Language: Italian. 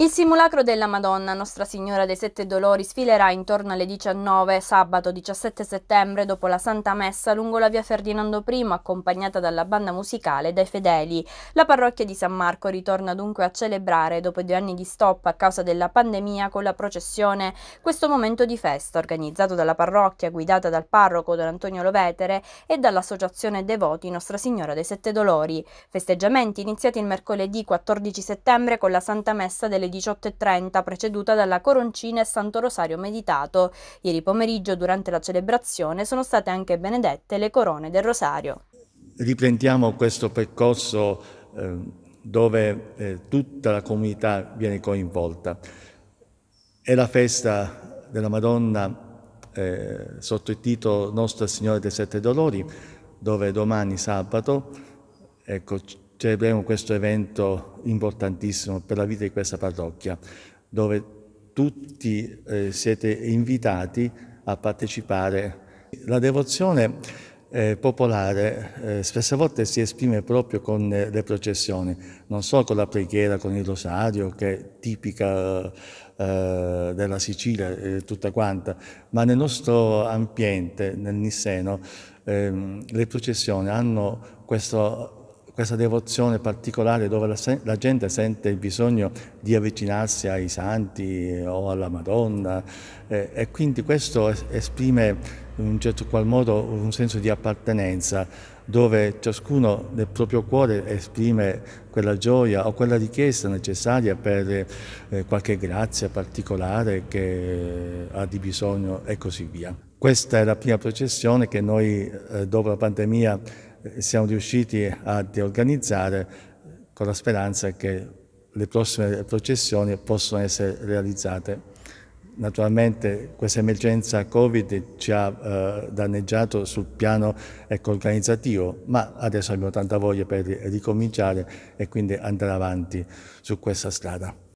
Il simulacro della Madonna Nostra Signora dei Sette Dolori sfilerà intorno alle 19 sabato 17 settembre dopo la Santa Messa lungo la via Ferdinando I accompagnata dalla banda musicale e dai fedeli. La parrocchia di San Marco ritorna dunque a celebrare dopo due anni di stop a causa della pandemia con la processione questo momento di festa organizzato dalla parrocchia guidata dal parroco Don Antonio Lovetere e dall'associazione Devoti Nostra Signora dei Sette Dolori. Festeggiamenti iniziati il mercoledì 14 settembre con la Santa Messa delle alle 18.30 preceduta dalla coroncina e Santo Rosario meditato. Ieri pomeriggio durante la celebrazione sono state anche benedette le corone del Rosario. Riprendiamo questo percorso eh, dove eh, tutta la comunità viene coinvolta. È la festa della Madonna eh, sotto il titolo Nostra Signora dei Sette Dolori, dove domani sabato ecco, celebriamo cioè, questo evento importantissimo per la vita di questa parrocchia, dove tutti eh, siete invitati a partecipare. La devozione eh, popolare eh, spesse volte si esprime proprio con eh, le processioni, non solo con la preghiera, con il rosario, che è tipica eh, della Sicilia eh, tutta quanta, ma nel nostro ambiente, nel Nisseno, ehm, le processioni hanno questo questa devozione particolare dove la, la, gente sente il bisogno di avvicinarsi ai santi eh, o alla Madonna eh, e quindi questo esprime in un certo qual modo un senso di appartenenza dove ciascuno nel proprio cuore esprime quella gioia o quella richiesta necessaria per eh, qualche grazia particolare che eh, ha di bisogno e così via. Questa è la prima processione che noi eh, dopo la pandemia eh, siamo riusciti ad organizzare con la speranza che le prossime processioni possano essere realizzate. Naturalmente questa emergenza Covid ci ha eh, danneggiato sul piano ecco, organizzativo, ma adesso abbiamo tanta voglia per ricominciare e quindi andare avanti su questa strada.